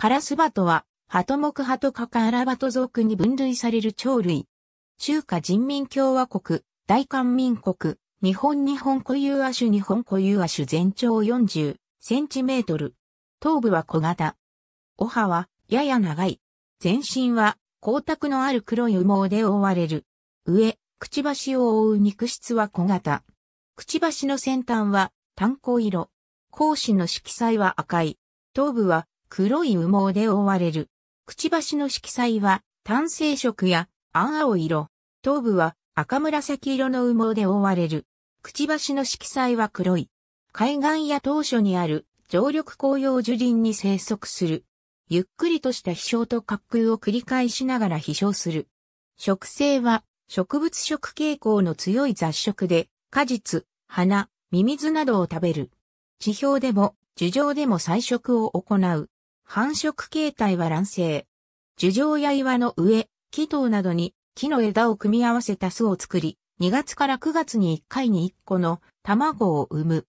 カラスバトは、ハトモクハトカカアラバト族に分類される鳥類。中華人民共和国、大韓民国、日本日本固有亜種日本固有亜種全長40センチメートル。頭部は小型。お歯はやや長い。全身は光沢のある黒い羽毛で覆われる。上、くちばしを覆う肉質は小型。くちばしの先端は炭鉱色。講師の色彩は赤い。頭部は黒い羽毛で覆われる。くちばしの色彩は単性色や暗青色。頭部は赤紫色の羽毛で覆われる。くちばしの色彩は黒い。海岸や当初にある常緑紅葉樹林に生息する。ゆっくりとした飛翔と滑空を繰り返しながら飛翔する。植生は植物食傾向の強い雑食で果実、花、ミミズなどを食べる。地表でも樹上でも採食を行う。繁殖形態は卵生。樹上や岩の上、木頭などに木の枝を組み合わせた巣を作り、2月から9月に1回に1個の卵を産む。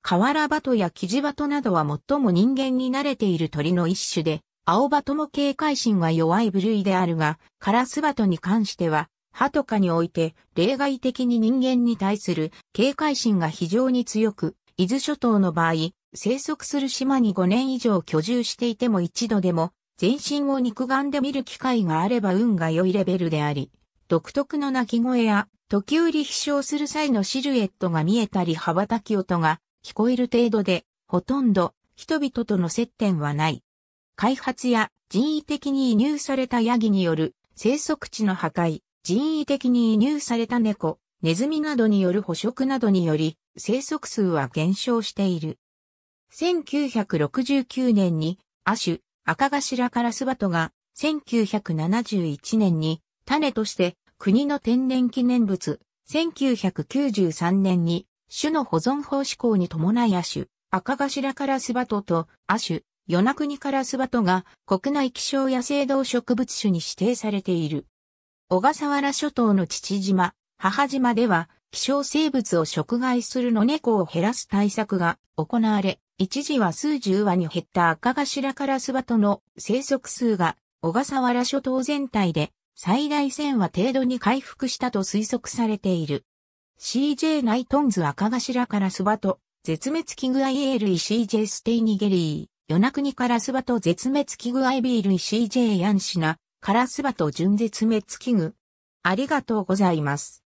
瓦鳩やキジ鳩などは最も人間に慣れている鳥の一種で、青鳩も警戒心が弱い部類であるが、カラス鳩に関しては、歯とかにおいて例外的に人間に対する警戒心が非常に強く、伊豆諸島の場合、生息する島に5年以上居住していても一度でも、全身を肉眼で見る機会があれば運が良いレベルであり、独特の鳴き声や、時折飛翔する際のシルエットが見えたり羽ばたき音が聞こえる程度で、ほとんど人々との接点はない。開発や人為的に移入されたヤギによる生息地の破壊、人為的に移入された猫、ネズミなどによる捕食などにより、生息数は減少している。1969年に、亜種、赤頭カラスバトが、1971年に、種として、国の天然記念物、1993年に、種の保存法施行に伴い亜種、赤頭カラスバトと、亜種、与那国カラスバトが、国内気象野生動植物種に指定されている。小笠原諸島の父島、母島では、希少生物を食害する野猫を減らす対策が行われ、一時は数十羽に減った赤頭からスバトの生息数が小笠原諸島全体で最大1000羽程度に回復したと推測されている。CJ ナイトンズ赤頭からスバト、絶滅危惧アイエルイ CJ ステイニゲリー、与那国からスバト絶滅危惧アイビール CJ ヤンシナ、カラスバト準絶滅危惧。ありがとうございます。